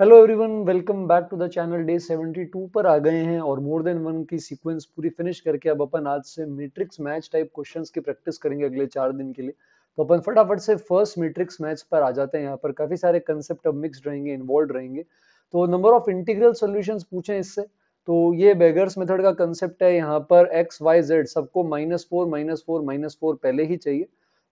hello everyone welcome back to the channel day 72 पर आ गए हैं और मोर देन वन की सीक्वेंस पूरी फिनिश करके अब अपन आज से मैट्रिक्स मैच टाइप क्वेश्चंस की प्रैक्टिस करेंगे अगले चार दिन के लिए तो अपन फटाफट से फर्स्ट मैट्रिक्स मैच पर आ जाते हैं यहाँ पर काफी सारे कंसेप्ट अब मिक्स रहेंगे इन्वॉल्व रहेंगे तो नंबर ऑफ इंटीग्रल सोल्यूशन पूछे इससे तो ये बेगर्स मेथड का कंसेप्ट है यहाँ पर एक्स वाई जेड सबको minus four minus four minus four पहले ही चाहिए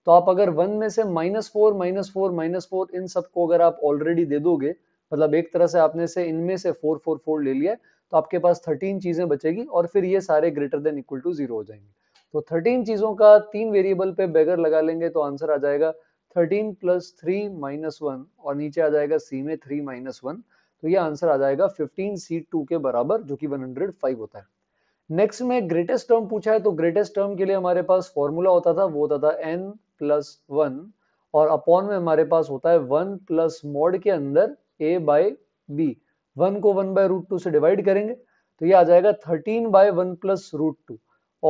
तो आप अगर वन में से minus four minus four minus four इन सबको अगर आप ऑलरेडी दे दोगे मतलब एक तरह से आपने से इनमें से फोर फोर फोर ले लिया तो आपके पास थर्टीन चीजें बचेगी और फिर ये सारे greater than equal to zero हो जाएंगे तो थर्टीन चीजों का तीन वेरिएबल पे बेगर लगा लेंगे तो आंसर आ जाएगा thirteen plus three minus one और नीचे आ जाएगा सी में थ्री माइनस वन तो ये आंसर आ जाएगा फिफ्टीन सी टू के बराबर जो कि वन हंड्रेड फाइव होता है नेक्स्ट में ग्रेटेस्ट टर्म पूछा है तो ग्रेटेस्ट टर्म के लिए हमारे पास फॉर्मूला होता था वो होता था एन प्लस वन और अपॉन में हमारे पास होता है वन प्लस मोड के अंदर ए बाय बी वन को वन बाय रूट टू से डिवाइड करेंगे तो ये आ जाएगा thirteen by one plus root two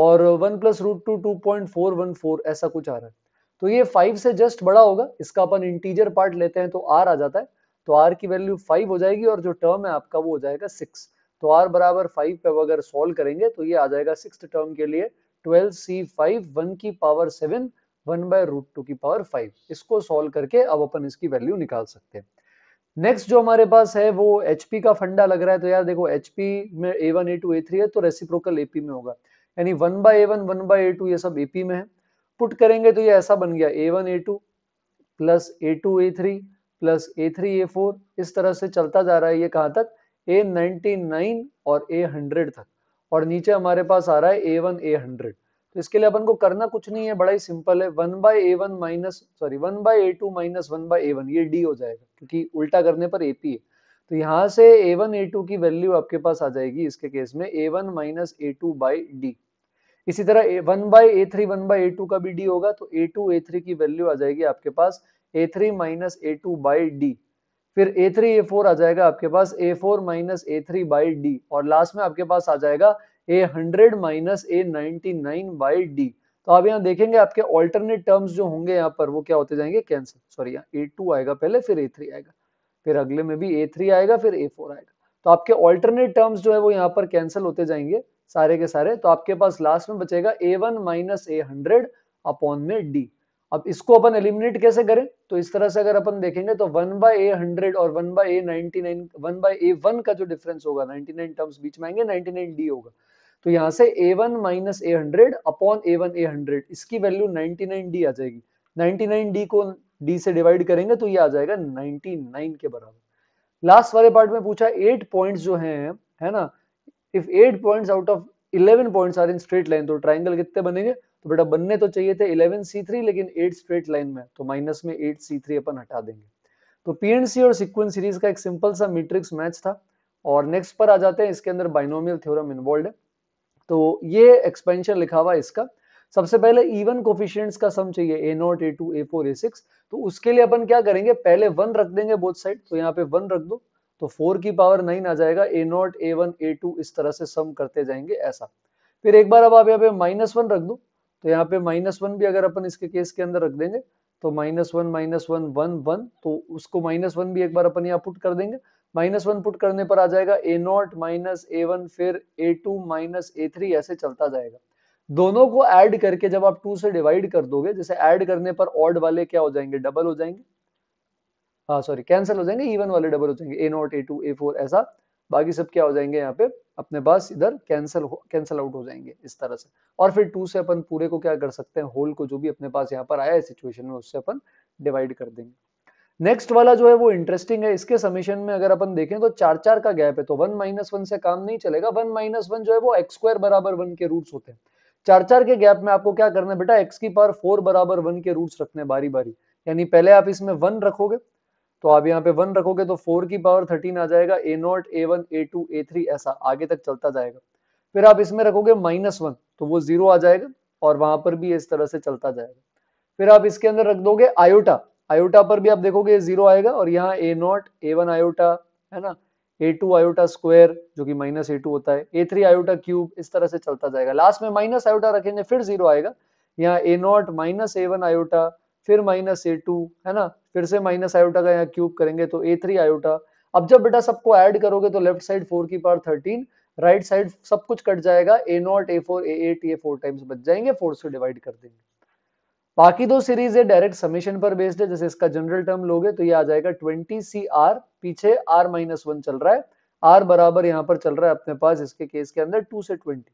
और one plus root two two point four one four ऐसा कुछ आ रहा है तो ये फाइव से जस्ट बड़ा होगा इसका अपन इंटीजर पार्ट लेते हैं तो आर आ जाता है तो आर की वैल्यू फाइव हो जाएगी और जो टर्म है आपका वो हो जाएगा सिक्स तो आर बराबर फाइव पे अगर सॉल्व करेंगे तो ये आ जाएगा सिक्स टर्म के लिए ट्वेल्व सी फाइव वन की power seven one by root two की पावर फाइव इसको सॉल्व करके अब अपन इसकी वैल्यू निकाल सकते हैं नेक्स्ट जो हमारे पास है वो एच का फंडा लग रहा है तो यार देखो एच में A one A two A three है तो रेसिप्रोकल एपी में होगा यानी one by A one one by A two ये सब एपी में है पुट करेंगे तो ये ऐसा बन गया A one A two plus A two A three plus A three A four इस तरह से चलता जा रहा है ये कहाँ तक ए नाइनटी नाइन और ए हंड्रेड तक और नीचे हमारे पास आ रहा है ए वन ए हंड्रेड तो इसके लिए अपन को करना कुछ नहीं है बड़ा ही सिंपल है one by A one minus sorry one by A two minus one by A one ये डी हो जाएगा क्योंकि उल्टा करने पर ए पी है तो यहाँ से ए वन ए टू की वैल्यू आपके पास आ जाएगी इसके केस में A one minus A two by D इसी तरह one by A three one by A two का भी डी होगा तो ए टू ए थ्री की वैल्यू आ जाएगी आपके पास A three minus A two by D फिर ए थ्री ए फोर आ जाएगा आपके पास A four minus A three by D और लास्ट में आपके पास आ जाएगा A hundred minus A ninety nine by D तो आप यहाँ देखेंगे आपके ऑल्टरनेट टर्म्स जो होंगे यहाँ पर वो क्या होते जाएंगे कैंसिल सॉरी यहाँ ए टू आएगा पहले फिर ए थ्री आएगा फिर अगले में भी ए थ्री आएगा फिर ए फोर आएगा तो आपके ऑल्टरनेट टर्म्स जो है वो यहाँ पर कैंसिल होते जाएंगे सारे के सारे तो आपके पास लास्ट में बचेगा A one minus A hundred upon में डी अब इसको अपन एलिमिनेट कैसे करें तो इस तरह से अगर अपन देखेंगे तो वन बाय ए हंड्रेड और one by A ninety nine one by A one का जो डिफरेंस होगा नाइनटी नाइन टर्म्स बीच में आएंगे नाइनटी नाइन डी होगा तो यहाँ से A one minus A hundred upon A one A hundred इसकी वैल्यू नाइनटी नाइन डी आ जाएगी नाइनटी नाइन डी को डी से डिवाइड करेंगे तो ये आ जाएगा नाइनटी नाइन के बराबर लास्ट वाले पार्ट में पूछा एट पॉइंट जो है है ना if eight point out of eleven point are in straight line तो ट्राइंगल कितने बनेंगे तो बेटा बनने तो चाहिए थे इलेवन सी थ्री लेकिन एट स्ट्रेट लाइन में तो माइनस में एट सी थ्री अपन हटा देंगे तो पीएनसी और सीक्वेंस सीरीज का एक सिंपल सा मैट्रिक्स मैच था और नेक्स्ट पर आ जाते हैं इसके अंदर बाइनोमियल थ्योरम इन्वॉल्व है तो ये एक्सपेंशन लिखा हुआ इसका सबसे पहले इवन कोफिशियंट्स का सम चाहिए A nought A two A four A six तो उसके लिए अपन क्या करेंगे पहले वन रख देंगे बोथ साइड तो यहाँ पे वन रख दो तो फोर की पावर नाइन आ जाएगा A nought A one A two इस तरह से सम करते जाएंगे ऐसा फिर एक बार अब आप यहाँ पे माइनस वन रख दो तो यहाँ पे माइनस वन भी अगर अपन इसके केस के अंदर रख देंगे तो minus one minus one one one तो उसको माइनस वन भी एक बार अपन यहाँ पुट कर देंगे माइनस वन पुट करने पर आ जाएगा A nought minus A one फिर A two minus A three ऐसे चलता जाएगा दोनों को ऐड करके जब आप टू से डिवाइड कर दोगे जैसे ऐड करने पर ऑड वाले क्या हो जाएंगे डबल हो जाएंगे हाँ सॉरी कैंसिल हो जाएंगे इवन वाले डबल हो जाएंगे A nought A two A four ऐसा बाकी सब क्या हो जाएंगे यहाँ पे अपने पास इधर कैंसिल कैंसिल आउट हो जाएंगे इस तरह से और फिर टू से अपन पूरे को क्या कर सकते हैं होल को जो भी अपने पास यहाँ पर आया है सिचुएशन में उससे अपन डिवाइड कर देंगे नेक्स्ट वाला जो है वो इंटरेस्टिंग है इसके समीशन में अगर अपन देखें तो चार चार का गैप है तो वन माइनस वन से काम नहीं चलेगा वन माइनस वन जो है वो एक्स स्क्वायर बराबर वन के रूट्स होते हैं चार चार के गैप में आपको क्या करना है बेटा एक्स की पावर फोर बराबर वन के रूट्स रखने बारी बारी यानी पहले आप इसमें वन रखोगे तो आप यहाँ पे वन रखोगे तो फोर की पावर थर्टीन आ जाएगा A nought A one A two A three ऐसा आगे तक चलता जाएगा फिर आप इसमें रखोगे माइनस वन तो वो जीरो आ जाएगा और वहां पर भी इस तरह से चलता जाएगा फिर आप इसके अंदर रख दोगे आयोटा आयोटा पर भी आप देखोगे जीरो आएगा और यहाँ A nought A one iota है ना ए टू आयोटा स्क्वायर जो कि माइनस ए टू होता है ए थ्री आयोटा क्यूब इस तरह से चलता जाएगा लास्ट में माइनस आयोटा रखेंगे फिर जीरो आएगा यहाँ A nought minus A one iota फिर माइनस ए टू है ना फिर से माइनस आयोटा का यहाँ क्यूब करेंगे तो ए थ्री आयोटा अब जब बेटा सबको ऐड करोगे तो लेफ्ट साइड फोर की पार थर्टीन राइट साइड सब कुछ कट जाएगा A nought A four A eight ये फोर टाइम्स बच जाएंगे फोर से डिवाइड कर देंगे बाकी दो सीरीज है डायरेक्ट समीशन पर बेस्ड है जैसे इसका जनरल टर्म लोगे तो ये आ जाएगा ट्वेंटी सी आर पीछे आर माइनस वन चल रहा है आर बराबर यहां पर चल रहा है अपने पास इसके केस के अंदर टू से ट्वेंटी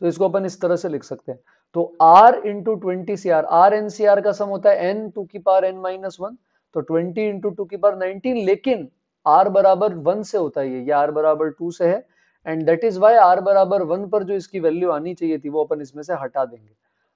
तो इसको अपन इस तरह से लिख सकते हैं तो R into twenty C R R N C R का सम होता है एन टू की पार एन माइनस वन तो ट्वेंटी इंटू टू की पार नाइनटीन लेकिन आर बराबर वन से होता है ये आर बराबर टू से है and that is Y R बराबर वन पर जो इसकी वैल्यू आनी चाहिए थी वो अपन इसमें से हटा देंगे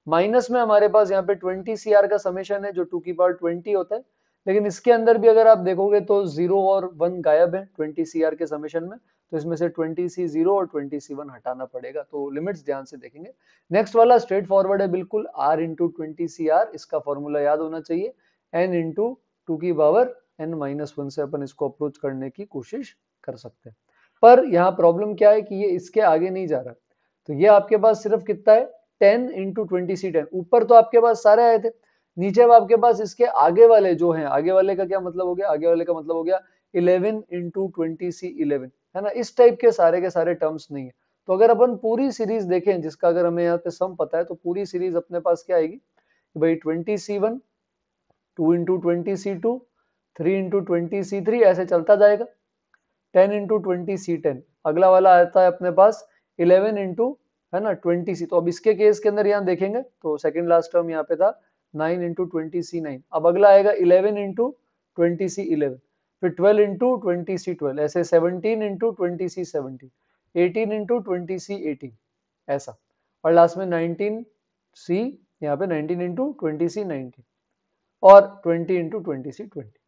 माइनस में हमारे पास यहाँ पे ट्वेंटी सी आर का समेशन है जो टू की पावर ट्वेंटी होता है लेकिन इसके अंदर भी अगर आप देखोगे तो जीरो और वन गायब है ट्वेंटी सी आर के समेशन में तो इसमें से ट्वेंटी सी जीरो और ट्वेंटी सी वन हटाना पड़ेगा तो लिमिट्स ध्यान से देखेंगे नेक्स्ट वाला स्ट्रेट फॉरवर्ड है बिल्कुल R into twenty C R इसका फॉर्मूला याद होना चाहिए एन इंटू टू की पावर एन माइनस वन से अपन इसको अप्रोच करने की कोशिश कर सकते हैं पर यहाँ प्रॉब्लम क्या है कि ये इसके आगे नहीं जा रहा तो ये आपके पास सिर्फ कितना है ten into twenty C ten ऊपर तो आपके पास सारे आए थे नीचे अब आपके पास इसके आगे वाले जो हैं आगे वाले का क्या मतलब हो गया आगे वाले का मतलब हो गया eleven into twenty C eleven है ना इस टाइप के सारे के सारे टर्म्स नहीं है तो अगर अपन पूरी सीरीज देखें जिसका अगर हमें यहाँ पे सम पता है तो पूरी सीरीज अपने पास क्या आएगी भाई twenty C one two into twenty C two three into twenty C three ऐसे चलता जाएगा ten into twenty C ten अगला वाला आता है अपने पास इलेवन इंटू है ना ट्वेंटी सी तो अब इसके केस के अंदर यहाँ देखेंगे तो सेकेंड लास्ट टर्म यहाँ पे था nine into twenty C nine अब अगला आएगा eleven into twenty C eleven फिर twelve into twenty C twelve ऐसे seventeen into twenty C seventeen eighteen into twenty C eighteen ऐसा और लास्ट में नाइनटीन सी यहाँ पे nineteen into twenty C nineteen और twenty into twenty C twenty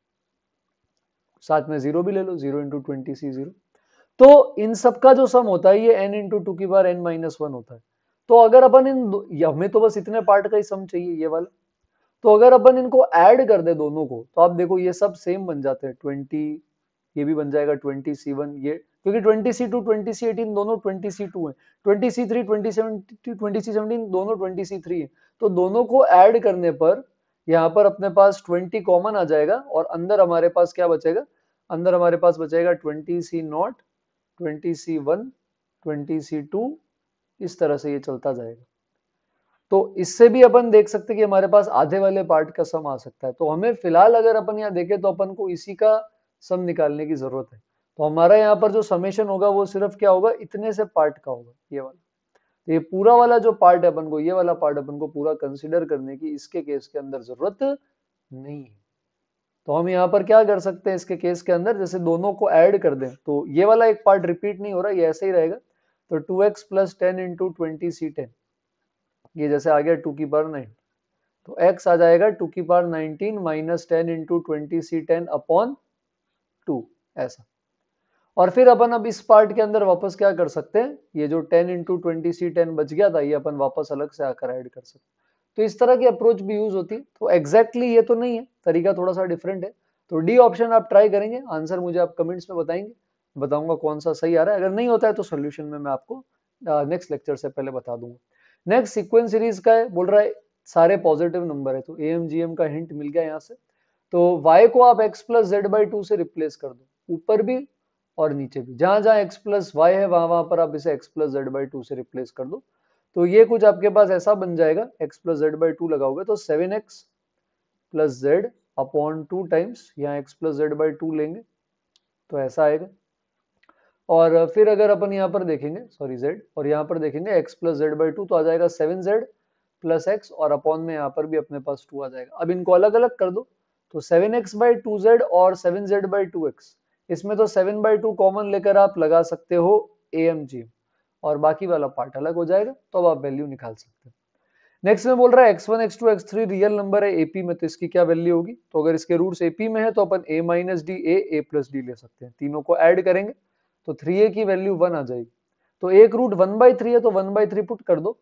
साथ में जीरो भी ले लो zero into twenty C zero तो इन सब का जो सम होता है ये एन इंटू टू की बार एन माइनस वन होता है तो अगर अपन इन हमें तो बस इतने पार्ट का ही सम चाहिए ये वाला तो अगर अपन इनको ऐड कर दे दोनों को तो आप देखो ये सब सेम बन जाते हैं ट्वेंटी ये भी बन जाएगा ट्वेंटी सी वन ये क्योंकि twenty C two twenty C eighteen दोनों ट्वेंटी सी टू है twenty C three twenty seven twenty C seventeen दोनों ट्वेंटी सी थ्री है तो दोनों को ऐड करने पर यहाँ पर अपने पास ट्वेंटी कॉमन आ जाएगा और अंदर हमारे पास क्या बचेगा अंदर हमारे पास बचेगा twenty C nought twenty C one twenty C two इस तरह से ये चलता जाएगा तो इससे भी अपन देख सकते कि हमारे पास आधे वाले पार्ट का सम आ सकता है तो हमें फिलहाल अगर अपन यहाँ देखें तो अपन को इसी का सम निकालने की जरूरत है तो हमारा यहाँ पर जो समेशन होगा वो सिर्फ क्या होगा इतने से पार्ट का होगा ये वाला तो ये पूरा वाला जो पार्ट है अपन को ये वाला पार्ट अपन को पूरा कंसिडर करने की इसके केस के अंदर जरूरत नहीं है तो हम यहाँ पर क्या कर सकते हैं इसके केस के अंदर जैसे दोनों को ऐड कर दें तो ये वाला एक पार्ट रिपीट नहीं हो रहा ये ऐसे ही रहेगा तो 2x x plus ten into twenty C ten ये जैसे आ गया टू की पार नाइन तो x आ जाएगा टू की power nineteen minus ten into twenty C ten upon two ऐसा और फिर अपन अब इस पार्ट के अंदर वापस क्या कर सकते हैं ये जो ten into twenty C ten बच गया था ये अपन वापस अलग से आकर ऐड कर सकते हैं तो इस तरह की अप्रोच भी यूज होती है तो एग्जैक्टली exactly ये तो नहीं है तरीका थोड़ा सा डिफरेंट है तो डी ऑप्शन आप ट्राई करेंगे आंसर मुझे आप कमेंट्स में बताएंगे बताऊंगा कौन सा सही आ रहा है अगर नहीं होता है तो सोल्यूशन में मैं आपको नेक्स्ट लेक्चर से पहले बता दूंगा नेक्स्ट सिक्वेंस सीरीज का है बोल रहा है सारे पॉजिटिव नंबर है तो ए एम जी एम का हिंट मिल गया यहाँ से तो वाई को आप x plus z by two से रिप्लेस कर दो ऊपर भी और नीचे भी जहां जहां एक्स प्लस वाई है वहां वहां पर आप इसे x plus z by two से रिप्लेस कर दो तो ये कुछ आपके पास ऐसा बन जाएगा x plus z by two लगाओगे तो seven x plus z upon two times यहाँ x plus z by two लेंगे तो ऐसा आएगा और फिर अगर अपन यहाँ पर देखेंगे सॉरी z और यहाँ पर देखेंगे x plus z by two तो आ जाएगा सेवन जेड प्लस एक्स और अपॉन में यहाँ पर भी अपने पास टू आ जाएगा अब इनको अलग अलग कर दो तो seven x by two z और seven z by two x इसमें तो सेवन बाई टू कॉमन लेकर आप लगा सकते हो ए एम जी और बाकी वाला पार्ट अलग हो जाएगा तो अब आप वैल्यू निकाल सकते हैं नेक्स्ट में बोल रहा है x one x two x three real number है एपी में तो इसकी क्या वैल्यू होगी तो अगर इसके रूट्स एपी में है तो अपन a minus d a a plus d ले सकते हैं तीनों को ऐड करेंगे तो थ्री ए की वैल्यू वन आ जाएगी तो एक रूट वन बाई थ्री है तो वन बाई थ्री पुट कर दो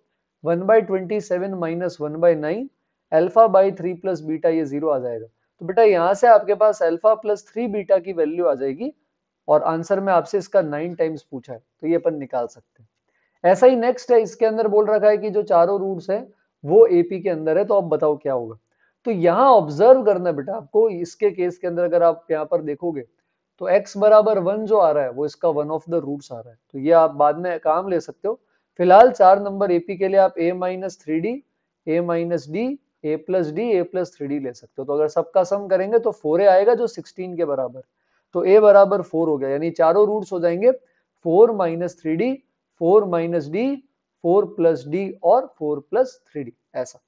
one by twenty seven minus one by nine alpha by three plus beta ये जीरो आ जाएगा तो बेटा यहाँ से आपके पास एल्फा प्लस थ्री बीटा की वैल्यू आ जाएगी और आंसर में आपसे इसका नाइन टाइम्स पूछा है तो ये अपन निकाल सकते हैं ऐसा ही नेक्स्ट है इसके अंदर बोल रखा है कि जो चारों रूट्स है वो एपी के अंदर है तो आप बताओ क्या होगा तो यहाँ ऑब्जर्व करना बेटा आपको इसके केस के अंदर अगर आप यहाँ पर देखोगे तो x बराबर वन जो आ रहा है वो इसका वन ऑफ द रूट्स आ रहा है तो ये आप बाद में काम ले सकते हो फिलहाल चार नंबर एपी के लिए आप a minus three d a minus d a plus d a plus three d ले सकते हो तो अगर सबका सम करेंगे तो फोर ए आएगा जो सिक्सटीन के बराबर तो a बराबर फोर हो गया यानी चारों रूट्स हो जाएंगे four minus three d four minus d four plus d और फोर प्लस थ्री डी ऐसा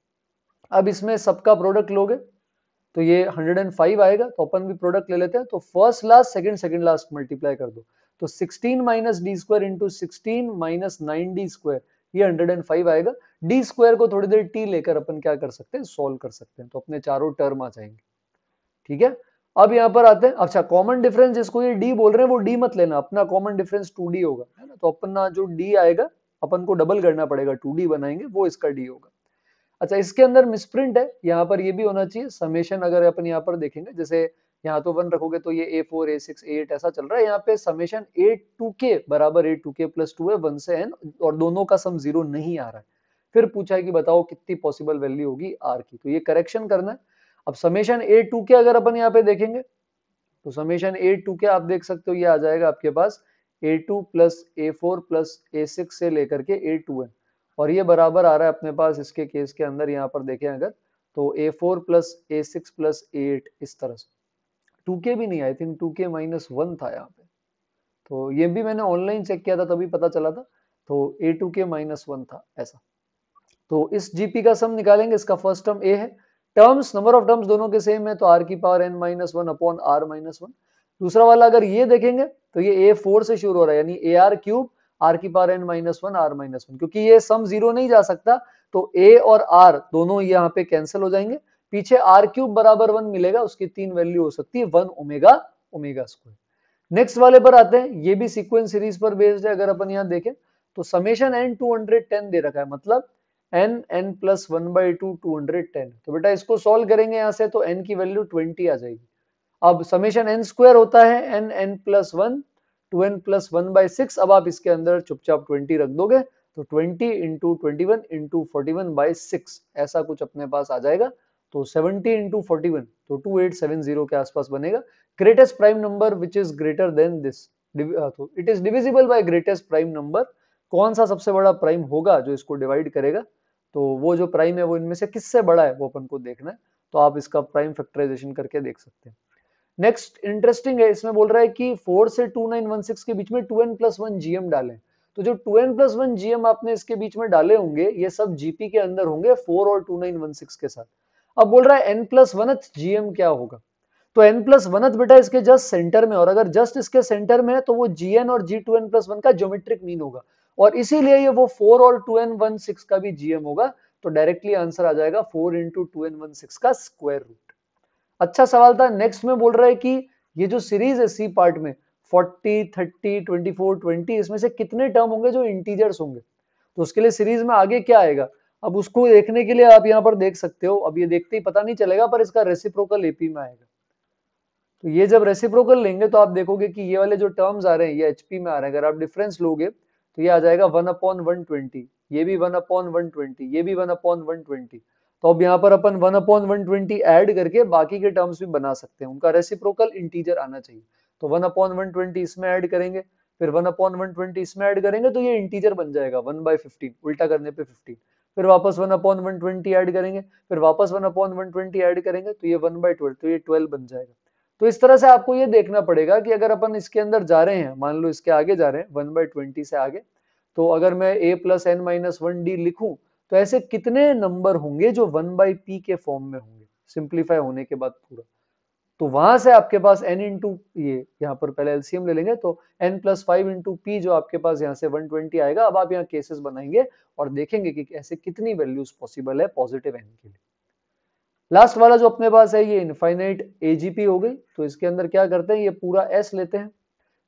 अब इसमें सबका प्रोडक्ट लोगे तो ये 105 आएगा तो अपन भी प्रोडक्ट ले लेते हैं तो first last second second last multiply कर दो तो 16 minus d square into sixteen minus nine d square ये 105 आएगा डी स्क्वायर को थोड़ी देर टी लेकर अपन क्या कर सकते हैं सॉल्व कर सकते हैं तो अपने चारों टर्म आ जाएंगे ठीक है अब यहाँ पर आते हैं अच्छा कॉमन डिफरेंस जिसको ये डी बोल रहे हैं वो डी मत लेना अपना कॉमन डिफरेंस टू डी होगा है ना तो अपना जो डी आएगा अपन को डबल करना पड़ेगा टू डी बनाएंगे वो इसका डी होगा अच्छा इसके अंदर मिसप्रिंट है यहाँ पर ये भी होना चाहिए समेशन अगर अपन यहाँ पर देखेंगे जैसे यहाँ तो वन रखोगे तो ये a four A six eight ऐसा चल रहा है यहाँ पे समेशन ए टू के बराबर a two k plus two है वन से एन और दोनों का सम जीरो नहीं आ रहा है फिर पूछा है कि बताओ कितनी पॉसिबल वैल्यू होगी आर की तो ये करेक्शन करना है अब समेशन ए टू के अगर अपन यहाँ पे देखेंगे तो समेशन ए टू के आप देख सकते हो ये आ जाएगा आपके पास a two plus a four plus a six से लेकर के ए टू एन और ये बराबर आ रहा है अपने पास इसके केस के अंदर यहाँ पर देखें अगर तो a four plus a six plus a eight इस तरह से टू के भी नहीं I think two k minus one था यहाँ पे तो ये भी मैंने ऑनलाइन चेक किया था तभी पता चला था तो ए टू के माइनस वन था ऐसा तो इस जीपी का सम निकालेंगे इसका फर्स्ट टर्म ए है टर्म्स नंबर ऑफ टर्म्स दोनों के सेम है तो आर की power N minus one upon r minus one दूसरा वाला अगर ये देखेंगे तो ये ए फोर से शुरू हो रहा है यानी ए आर क्यूब आर की power N minus one r minus one क्योंकि ये सम जीरो नहीं जा सकता तो ए और आर दोनों यहाँ पे कैंसिल हो जाएंगे पीछे आर क्यूब बराबर वन मिलेगा उसकी तीन वैल्यू हो सकती है one omega omega square next वाले पर आते हैं ये भी सीक्वेंस सीरीज पर बेस्ड है अगर अपन यहाँ देखें तो summation n two hundred ten दे रखा है मतलब n n plus one by two two hundred ten तो बेटा इसको सॉल्व करेंगे यहाँ से तो एन की वैल्यू ट्वेंटी आ जाएगी अब समेशन एन स्क्वायर होता है n n plus one two n plus one by six अब आप इसके अंदर चुपचाप ट्वेंटी रख दोगे तो twenty into twenty one into forty one by six ऐसा कुछ अपने पास आ जाएगा तो सेवेंटी इंटू फोर्टी वन तो टू एट सेवन जीरो के आसपास बनेगा greatest prime number which is greater than this it is divisible by greatest prime number कौन सा सबसे बड़ा प्राइम होगा जो इसको डिवाइड करेगा तो वो जो प्राइम है वो इनमें से किससे बड़ा है वो अपन को देखना है तो आप इसका प्राइम फैक्टराइजेशन करके देख सकते हैं नेक्स्ट इंटरेस्टिंग है इसमें बोल रहा है कि फोर से टू नाइन वन सिक्स के बीच में two n plus one GM डालें तो जो two n plus one GM आपने इसके बीच में डाले होंगे ये सब जीपी के अंदर होंगे फोर और टू नाइन वन सिक्स के साथ अब बोल रहा है एन प्लस वनथ जीएम क्या होगा तो एन प्लस वनथ बेटा इसके जस्ट सेंटर में और अगर जस्ट इसके सेंटर में है तो वो जी एन और G two n plus one का ज्योमेट्रिक मीन होगा और इसीलिए ये वो फोर और टू एन वन सिक्स का भी जीएम होगा तो डायरेक्टली आंसर आ जाएगा four into two n one six का स्क्वायर रूट अच्छा सवाल था नेक्स्ट में बोल रहा है कि ये जो सीरीज है सी पार्ट में forty thirty twenty four twenty इसमें से कितने टर्म होंगे जो इंटीजर्स होंगे तो उसके लिए सीरीज में आगे क्या आएगा अब उसको देखने के लिए आप यहाँ पर देख सकते हो अब ये देखते ही पता नहीं चलेगा पर इसका रेसिप्रोकल एपी में आएगा तो ये जब रेसिप्रोकल लेंगे तो आप देखोगे कि ये वाले जो टर्म्स आ रहे हैं ये एचपी में आ रहे हैं अगर आप डिफरेंस लोगे तो ये आ जाएगा वन अपॉन वन ट्वेंटी ये भी वन अपॉन वन ट्वेंटी ये भी वन अपॉन वन ट्वेंटी तो अब यहाँ पर अपन one upon one twenty add करके बाकी के टर्म्स भी बना सकते हैं उनका रेसिप्रोकल इंटीजर आना चाहिए तो वन अपॉन वन ट्वेंटी इसमें ऐड करेंगे फिर वन अपॉन वन ट्वेंटी इसमें ऐड करेंगे तो ये इंटीजर बन जाएगा वन बाई फिफ्टीन उल्टा करने पे फिफ्टीन फिर वापस one upon one twenty add करेंगे फिर वापस one upon one twenty add करेंगे तो ये वन बाई ट्वेल्व तो ये ट्वेल्व बन जाएगा तो इस तरह से आपको ये देखना पड़ेगा कि अगर अपन इसके अंदर जा रहे हैं मान लो इसके आगे जा रहे हैं वन बाई ट्वेंटी से आगे तो अगर मैं a plus n minus one d लिखूं तो ऐसे कितने नंबर होंगे जो वन बाई पी के फॉर्म में होंगे सिंप्लीफाई होने के बाद पूरा तो वहां से आपके पास एन इंटू ये यहाँ पर पहले एलसीएम ले लेंगे तो n plus five into p जो आपके पास यहाँ से वन ट्वेंटी आएगा अब आप यहाँ केसेस बनाएंगे और देखेंगे कि ऐसे कितनी वैल्यूज पॉसिबल है पॉजिटिव एन के लिए लास्ट वाला जो अपने पास है ये इनफाइनाइट एजीपी हो गई तो इसके अंदर क्या करते हैं ये पूरा एस लेते हैं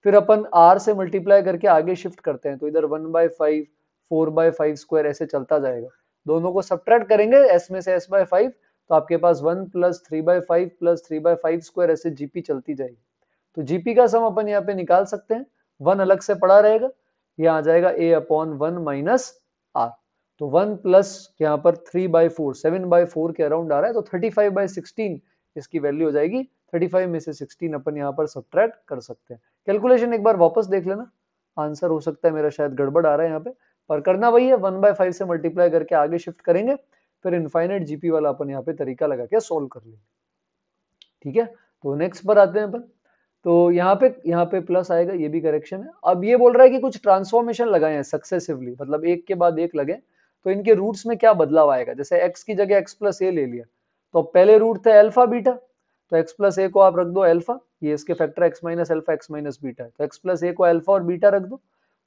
फिर अपन आर से मल्टीप्लाई करके आगे शिफ्ट करते हैं तो इधर one by five four by five square ऐसे चलता जाएगा दोनों को सब्ट्रैक्ट करेंगे एस में से एस बाय फाइव तो आपके पास one plus three by five plus three by five square ऐसे जीपी चलती जाएगी तो जीपी का सम अपन यहाँ पे निकाल सकते हैं वन अलग से पड़ा रहेगा यह आ जाएगा ए अपॉन वन माइनस तो वन प्लस यहाँ पर three by four seven by four के अराउंड आ रहा है तो थर्टी फाइव बाई सिक्सटीन इसकी वैल्यू हो जाएगी थर्टी फाइव में से सिक्सटीन अपन यहाँ पर सब्ट्रैक्ट कर सकते हैं कैलकुलेशन एक बार वापस देख लेना आंसर हो सकता है मेरा शायद गड़बड़ आ रहा है यहाँ पे पर करना वही है वन बाय फाइव से मल्टीप्लाई करके आगे शिफ्ट करेंगे फिर इनफाइनाइट जीपी वाला अपन यहाँ पे तरीका लगा के सोल्व कर लेंगे ठीक है तो नेक्स्ट पर आते हैं अपन तो यहाँ पे यहाँ पे प्लस आएगा ये भी करेक्शन है अब ये बोल रहा है कि कुछ ट्रांसफॉर्मेशन लगाए हैं सक्सेसिवली मतलब एक के बाद एक लगे तो इनके रूट्स में क्या बदलाव आएगा जैसे एक्स की जगह एक्स प्लस ए ले लिया तो पहले रूट थे एल्फा बीटा तो एक्स प्लस ए को आप रख दो एल्फा ये इसके factor x minus alpha x minus beta तो एक्स प्लस ए को एल्फा और बीटा रख दो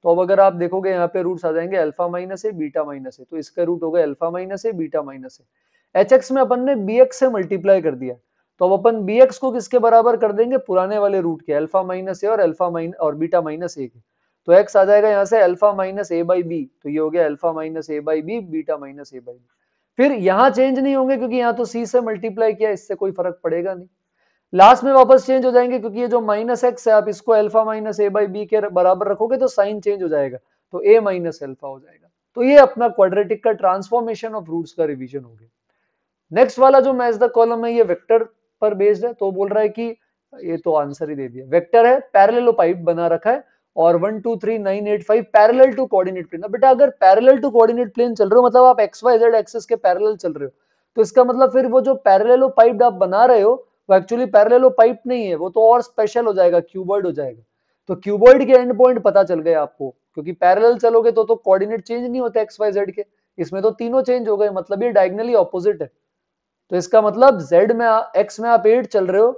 तो अब अगर आप देखोगे यहाँ पे रूट्स आ जाएंगे alpha minus a beta minus a तो इसका रूट होगा alpha minus a beta minus a h x में अपन ने बी एक्स से मल्टीप्लाई कर दिया तो अब अपन बी एक्स को किसके बराबर कर देंगे पुराने वाले रूट के अल्फा माइनस ए और अल्फा माइन और बीटा माइनस ए के तो एक्स आ जाएगा यहाँ से alpha minus a by b तो ये हो गया alpha minus a by b beta minus a by b फिर यहाँ चेंज नहीं होंगे क्योंकि यहाँ तो सी से मल्टीप्लाई किया इससे कोई फर्क पड़ेगा नहीं लास्ट में वापस चेंज हो जाएंगे क्योंकि ये जो माइनस एक्स है आप इसको alpha minus a by b के बराबर रखोगे तो साइन चेंज हो जाएगा तो ए माइनस अल्फा हो जाएगा तो ये अपना क्वाड्रेटिक का ट्रांसफॉर्मेशन ऑफ रूट्स का रिवीजन हो गया नेक्स्ट वाला जो मैच द कॉलम है ये वेक्टर पर बेस्ड है तो बोल रहा है कि ये तो आंसर ही दे दिया वेक्टर है पैरेलल पाइप बना रखा है और one two three nine eight five parallel to coordinate plane बेटा अगर पैरल टू कोऑर्डिनेट प्लेन चल रहे हो मतलब आप एक्स वाई जेड एक्सेस के पैरल चल रहे हो तो इसका मतलब फिर वो जो पैरलो पाइप आप बना रहे हो वो एक्चुअली पैरलो पाइप नहीं है वो तो और स्पेशल हो जाएगा क्यूबर्ड हो जाएगा तो क्यूबॉइड के एंड पॉइंट पता चल गए आपको क्योंकि पैरेलल चलोगे तो तो कोऑर्डिनेट चेंज नहीं होते एक्स वाई जेड के इसमें तो तीनों चेंज हो गए मतलब ये डायगनली ऑपोजिट है तो इसका मतलब जेड में एक्स में आप एट चल रहे हो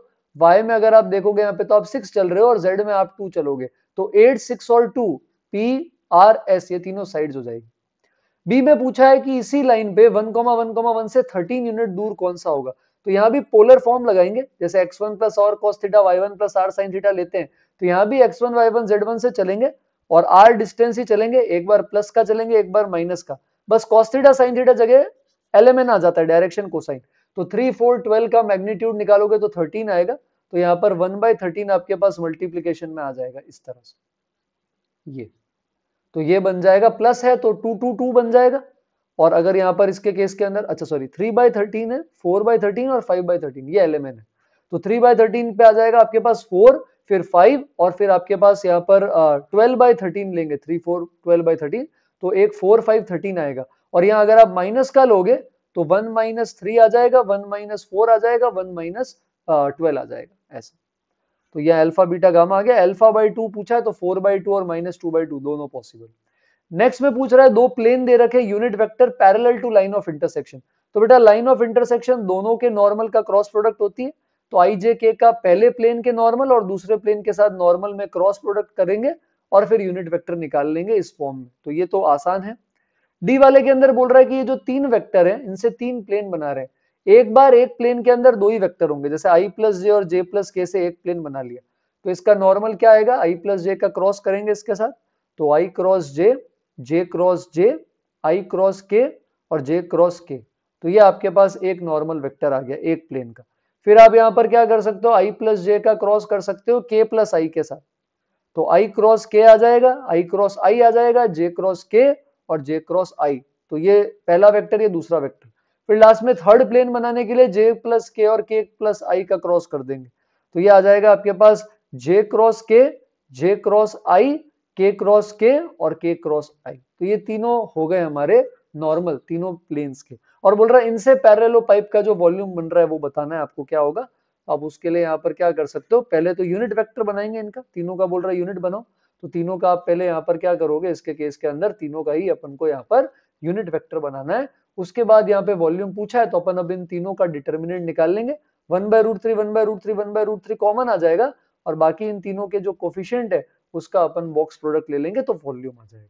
वाई में अगर आप देखोगे यहाँ पे तो आप सिक्स चल रहे हो और जेड में आप टू चलोगे तो एट सिक्स और टू पी आर एस ये तीनों साइड हो जाएगी बी में पूछा है कि इसी लाइन पे one comma one comma one से थर्टीन यूनिट दूर कौन सा होगा तो यहाँ भी पोलर फॉर्म लगाएंगे जैसे x one plus r cos theta y one plus r sine theta लेते हैं तो यहाँ भी x one y one z one से चलेंगे और आर डिस्टेंस ही चलेंगे एक बार प्लस का चलेंगे एक बार माइनस का बस कॉस थीटा साइन थीटा जगह एलेमेन आ जाता है डायरेक्शन साइन तो थ्री फोर ट्वेल्व का मैग्नीट्यूड निकालोगे तो थर्टीन आएगा तो यहां पर वन बाई थर्टीन आपके पास मल्टीप्लीकेशन में आ जाएगा इस तरह से ये तो ये बन जाएगा प्लस है तो टू टू टू बन जाएगा और अगर यहां पर इसके केस के अंदर अच्छा सॉरी थ्री बाई थर्टीन है फोर बाई थर्टीन और फाइव बाई थर्टीन ये एलिमेंट है तो थ्री बाय थर्टीन पे आ जाएगा आपके पास फोर फिर फाइव और फिर आपके पास यहाँ पर ट्वेल्व बाई थर्टीन लेंगे three four twelve by thirteen तो एक फोर फाइव थर्टीन आएगा और यहाँ अगर आप माइनस का लोगे तो वन माइनस थ्री आ जाएगा वन माइनस फोर आ जाएगा वन माइनस ट्वेल्व आ जाएगा ऐसे तो यह अल्फा बीटा गामा आ गया अल्फा बाई टू पूछा है तो फोर बाई टू और माइनस टू बाई टू दोनों पॉसिबल नेक्स्ट में पूछ रहा है दो प्लेन दे रखे unit vector parallel to line of intersection तो बेटा लाइन ऑफ इंटरसेक्शन दोनों के नॉर्मल का क्रॉस प्रोडक्ट होती है तो आई जे के का पहले प्लेन के नॉर्मल और दूसरे प्लेन के साथ नॉर्मल में क्रॉस प्रोडक्ट करेंगे और फिर यूनिट वेक्टर निकाल लेंगे इस फॉर्म में तो ये तो आसान है डी वाले के अंदर बोल रहा है कि ये जो तीन वेक्टर हैं इनसे तीन प्लेन बना रहे हैं एक बार एक प्लेन के अंदर दो ही वेक्टर होंगे जैसे आई प्लस जे और जे प्लस के से एक प्लेन बना लिया तो इसका नॉर्मल क्या आएगा आई प्लस जे का क्रॉस करेंगे इसके साथ तो i cross j j cross j i cross k और जे क्रॉस के तो ये आपके पास एक नॉर्मल वेक्टर आ गया एक प्लेन का फिर आप यहाँ पर क्या कर सकते हो आई प्लस जे का क्रॉस कर सकते हो के प्लस आई के साथ तो आई क्रॉस के आ जाएगा आई क्रॉस आई आ जाएगा जे क्रॉस के और जे क्रॉस आई तो ये पहला वेक्टर ये दूसरा वेक्टर फिर लास्ट में थर्ड प्लेन बनाने के लिए जे प्लस के और के प्लस आई का क्रॉस कर देंगे तो ये आ जाएगा आपके पास जे क्रॉस के जे क्रॉस आई के क्रॉस के और के क्रॉस आई तो ये तीनों हो गए हमारे नॉर्मल तीनों प्लेन्स के और बोल रहा है इनसे पैरेलो पाइप का जो वॉल्यूम बन रहा है वो बताना है आपको क्या होगा आप उसके लिए यहाँ पर क्या कर सकते हो पहले तो यूनिट वेक्टर बनाएंगे इनका तीनों का बोल रहा है यूनिट बनाओ तो तीनों का आप पहले यहाँ पर क्या करोगे इसके केस के अंदर तीनों का ही अपन को यहाँ पर यूनिट वेक्टर बनाना है उसके बाद यहाँ पे वॉल्यूम पूछा है तो अपन अब इन तीनों का डिटर्मिनेंट निकाल लेंगे one by root three one by root three one by root three common आ जाएगा और बाकी इन तीनों के जो कोफिशियंट है उसका अपन बॉक्स प्रोडक्ट ले लेंगे तो वॉल्यूम आ जाएगा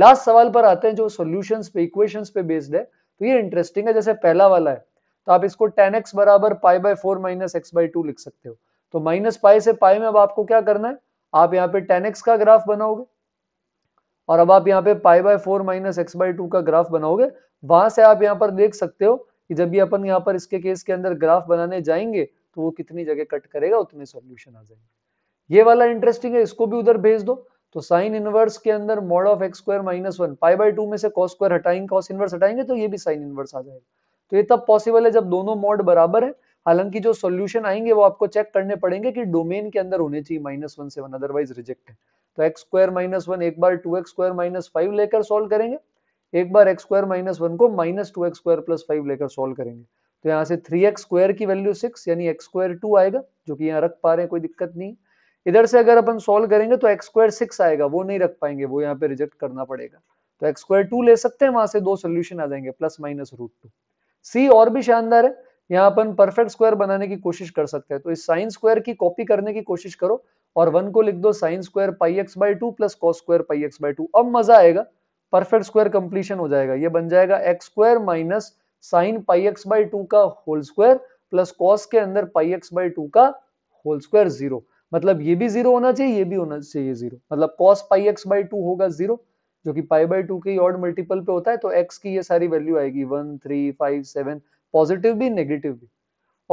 लास्ट सवाल पर आते हैं जो सोल्यूशन पे इक्वेशन पे बेस्ड है तो ये इंटरेस्टिंग है जैसे पहला वाला है तो आप इसको टेन एक्स बराबर pi by four minus x by two लिख सकते हो तो माइनस पाई से पाई में अब आपको क्या करना है आप यहाँ पे टेन एक्स का ग्राफ बनाओगे और अब आप यहाँ पे pi by four minus x by two का ग्राफ बनाओगे वहां से आप यहाँ पर देख सकते हो कि जब भी अपन यहाँ पर इसके केस के अंदर ग्राफ बनाने जाएंगे तो वो कितनी जगह कट करेगा उतने सॉल्यूशन आ जाएंगे ये वाला इंटरेस्टिंग है इसको भी उधर भेज दो तो साइन इनवर्स के अंदर mod of x square minus one pi by two में से कॉस स्क्वायर हटाएंगे कॉस इनवर्स हटाएंगे तो ये भी साइन इनवर्स आ जाएगा तो ये तब पॉसिबल है जब दोनों मॉड बराबर है हालांकि जो सोल्यूशन आएंगे वो आपको चेक करने पड़ेंगे कि डोमेन के अंदर होने चाहिए माइनस वन से वन अदरवाइज रिजेक्ट है तो एक्स स्क्वायर माइनस वन एक बार two x square minus five लेकर सॉल्व करेंगे एक बार एक्स स्क्वायर माइनस वन को minus two x square plus five लेकर सॉल्व करेंगे तो यहाँ से थ्री एक्स स्क्वायर की वैल्यू सिक्स यानी एक्स स्क्वायर टू आएगा जो कि यहाँ रख पा रहे हैं कोई दिक्कत नहीं इधर से अगर अपन सॉल्व करेंगे तो एक्स स्क्वायर सिक्स आएगा वो नहीं रख पाएंगे वो यहाँ पे रिजेक्ट करना पड़ेगा तो एक्स स्क्वायर टू ले सकते हैं वहां से दो सोल्यूशन आ जाएंगे plus minus root two C और भी शानदार है यहाँ अपन परफेक्ट स्क्वायर बनाने की कोशिश कर सकते हैं तो इस साइन स्क्वायर की कॉपी करने की कोशिश करो और वन को लिख दो sine square pi x by two plus cos square pi x by two अब मजा आएगा परफेक्ट स्क्वायर कंप्लीशन हो जाएगा ये बन जाएगा x square minus sine pi x by two का होल स्क्वायर प्लस कॉस के अंदर पाई एक्स बाई टू का होल स्क्वायर जीरो मतलब ये भी जीरो होना चाहिए ये भी होना चाहिए जीरो मतलब cos pi x by two होगा जीरो जो कि पाई बाई टू के ऑर्ड मल्टीपल पे होता है तो एक्स की ये सारी वैल्यू आएगी one three five seven positive भी नेगेटिव भी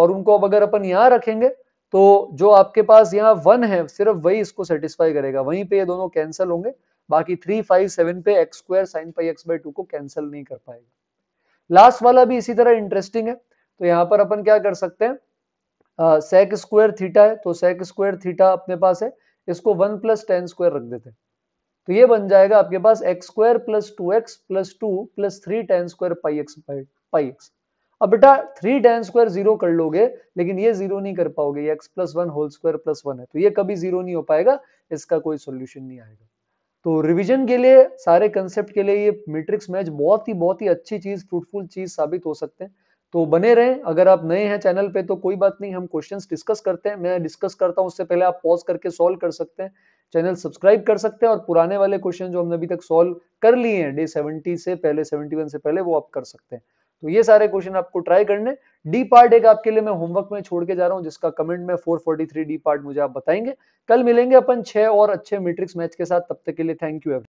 और उनको अब अगर अपन यहाँ रखेंगे तो जो आपके पास यहाँ वन है सिर्फ वही इसको सेटिस्फाई करेगा वहीं पे ये दोनों कैंसिल होंगे बाकी थ्री फाइव सेवन पे x square sine pi x by two को कैंसिल नहीं कर पाएगा लास्ट वाला भी इसी तरह इंटरेस्टिंग है तो यहाँ पर अपन क्या कर सकते हैं सेक स्क्वायर थीटा है तो सेक स्क्वायर थीटा अपने पास है इसको वन प्लस टेन स्क्वायर रख देते हैं तो ये बन जाएगा आपके पास x square plus two x plus two plus three tan square pi x pi x अब बेटा थ्री टेन स्क्वायर जीरो कर लोगे लेकिन ये जीरो नहीं कर पाओगे x plus one whole square plus one है तो ये कभी जीरो नहीं हो पाएगा इसका कोई सोल्यूशन नहीं आएगा तो रिवीजन के लिए सारे कंसेप्ट के लिए ये मैट्रिक्स मैच बहुत ही बहुत ही अच्छी चीज फ्रूटफुल चीज साबित हो सकते हैं तो बने रहें अगर आप नए हैं चैनल पे तो कोई बात नहीं हम क्वेश्चंस डिस्कस करते हैं मैं डिस्कस करता हूं उससे पहले आप पॉज करके सॉल्व कर सकते हैं चैनल सब्सक्राइब कर सकते हैं और पुराने वाले क्वेश्चन जो हमने अभी तक सॉल्व कर लिए हैं डे सेवेंटी से पहले वन से पहले वो आप कर सकते हैं तो ये सारे क्वेश्चन आपको ट्राई करने डी पार्ट एक आपके लिए मैं होमवर्क में छोड़ के जा रहा हूँ जिसका कमेंट में 443 डी पार्ट मुझे आप बताएंगे कल मिलेंगे अपन छह और अच्छे मैट्रिक्स मैच के साथ तब तक के लिए थैंक यू